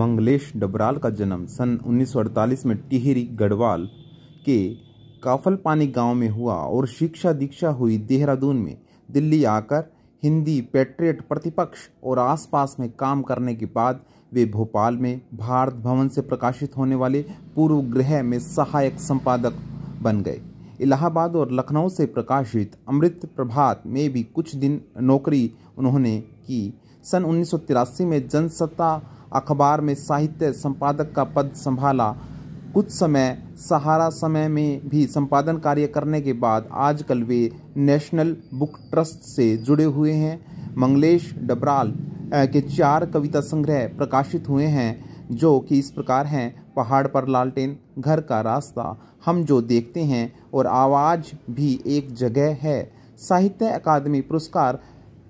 मंगलेश डबराल का जन्म सन 1948 में टिहरी गढ़वाल के काफलपानी गांव में हुआ और शिक्षा दीक्षा हुई देहरादून में दिल्ली आकर हिंदी पेट्रियट प्रतिपक्ष और आसपास में काम करने के बाद वे भोपाल में भारत भवन से प्रकाशित होने वाले पूर्व गृह में सहायक संपादक बन गए इलाहाबाद और लखनऊ से प्रकाशित अमृत प्रभात में भी कुछ दिन नौकरी उन्होंने की सन उन्नीस में जनसत्ता अखबार में साहित्य संपादक का पद संभाला कुछ समय सहारा समय में भी संपादन कार्य करने के बाद आजकल वे नेशनल बुक ट्रस्ट से जुड़े हुए हैं मंगलेश डबराल के चार कविता संग्रह प्रकाशित हुए हैं जो कि इस प्रकार हैं पहाड़ पर लालटेन घर का रास्ता हम जो देखते हैं और आवाज़ भी एक जगह है साहित्य अकादमी पुरस्कार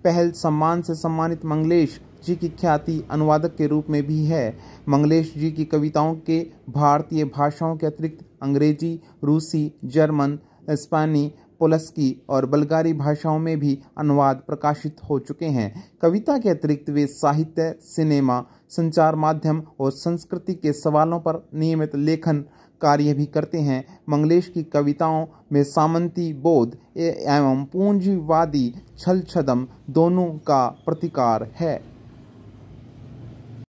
पहल सम्मान से सम्मानित मंगलेश जी की ख्याति अनुवादक के रूप में भी है मंगलेश जी की कविताओं के भारतीय भाषाओं के अतिरिक्त अंग्रेजी रूसी जर्मन स्पानी पोलस्की और बल्गारी भाषाओं में भी अनुवाद प्रकाशित हो चुके हैं कविता के अतिरिक्त वे साहित्य सिनेमा संचार माध्यम और संस्कृति के सवालों पर नियमित लेखन कार्य भी करते हैं मंगलेश की कविताओं में सामंती बोध एवं पूंजीवादी छल छदम दोनों का प्रतिकार है